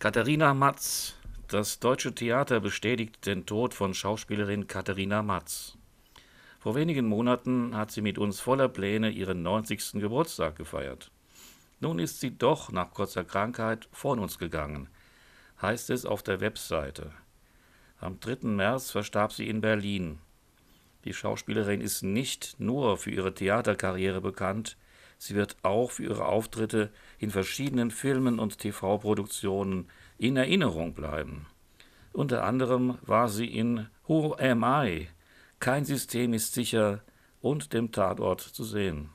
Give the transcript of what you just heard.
Katharina Matz. Das deutsche Theater bestätigt den Tod von Schauspielerin Katharina Matz. Vor wenigen Monaten hat sie mit uns voller Pläne ihren 90. Geburtstag gefeiert. Nun ist sie doch nach kurzer Krankheit von uns gegangen, heißt es auf der Webseite. Am 3. März verstarb sie in Berlin. Die Schauspielerin ist nicht nur für ihre Theaterkarriere bekannt, Sie wird auch für ihre Auftritte in verschiedenen Filmen und TV-Produktionen in Erinnerung bleiben. Unter anderem war sie in Who Am I? Kein System ist sicher und dem Tatort zu sehen.